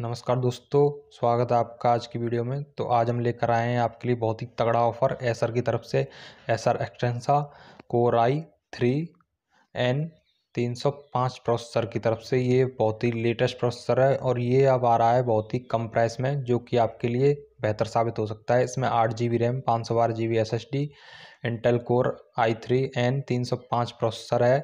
नमस्कार दोस्तों स्वागत है आपका आज की वीडियो में तो आज हम लेकर आए हैं आपके लिए बहुत ही तगड़ा ऑफर एसर की तरफ से Acer Extensa core I three N तीन सौ पाँच प्रोसेसर की तरफ से ये बहुत ही लेटेस्ट प्रोसेसर है और ये अब आ रहा है बहुत ही कम प्राइस में जो कि आपके लिए बेहतर साबित हो सकता है इसमें आठ जी बी रैम पाँच सौ बारह G B S S D Intel core I three N तीन सौ पाँच प्रोसेसर है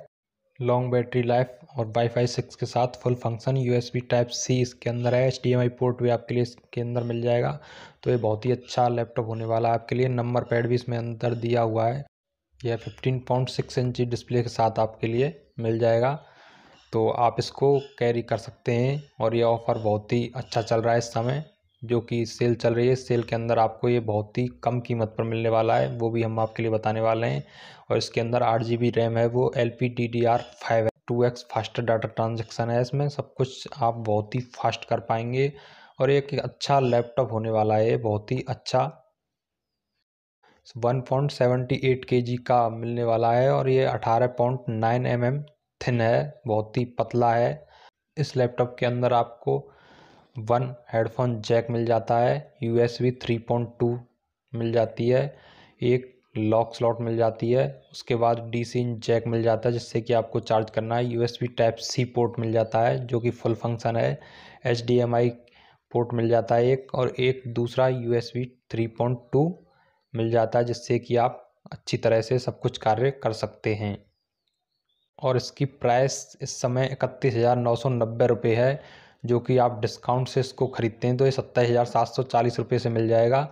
लॉन्ग बैटरी लाइफ और वाईफाई सिक्स के साथ full function USB type C इसके अंदर है एच पोर्ट भी आपके लिए इसके अंदर मिल जाएगा तो ये बहुत ही अच्छा लैपटॉप होने वाला है आपके लिए नंबर पैड भी इसमें अंदर दिया हुआ है यह फिफ्टीन पॉइंट सिक्स इंची डिस्प्ले के साथ आपके लिए मिल जाएगा तो आप इसको कैरी कर सकते हैं और यह ऑफ़र बहुत ही अच्छा चल रहा है इस समय जो कि सेल चल रही है सेल के अंदर आपको ये बहुत ही कम कीमत पर मिलने वाला है वो भी हम आपके लिए बताने वाले हैं और इसके अंदर आठ जी बी रैम है वो L P D D R five है two X faster data transaction है इसमें सब कुछ आप बहुत ही फास्ट कर पाएंगे और एक अच्छा लैपटॉप होने वाला है बहुत ही अच्छा वन पॉइंट सेवेंटी एट के जी का मिलने वाला है और ये अठारह point nine M M thin है बहुत ही पतला है इस लैपटॉप के अंदर आपको वन हेडफ़ोन जैक मिल जाता है U S B three point two मिल जाती है एक लॉक स्लॉट मिल जाती है उसके बाद डी सी जैक मिल जाता है जिससे कि आपको चार्ज करना है U S B type C port मिल जाता है जो कि फुल फंक्शन है H D M I port मिल जाता है एक और एक दूसरा U S B three point two मिल जाता है जिससे कि आप अच्छी तरह से सब कुछ कार्य कर सकते हैं और इसकी प्राइस इस समय इकतीस हज़ार नौ सौ नब्बे रुपये है जो कि आप डिस्काउंट से इसको ख़रीदते हैं तो ये सत्ताईस हज़ार सात सौ चालीस रुपये से मिल जाएगा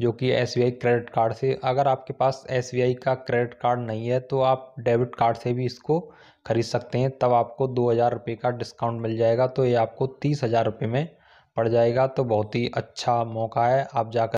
जो कि एस क्रेडिट कार्ड से अगर आपके पास एस का क्रेडिट कार्ड नहीं है तो आप डेबिट कार्ड से भी इसको ख़रीद सकते हैं तब आपको दो हज़ार रुपये का डिस्काउंट मिल जाएगा तो ये आपको तीस हज़ार रुपये में पड़ जाएगा तो बहुत ही अच्छा मौका है आप जाकर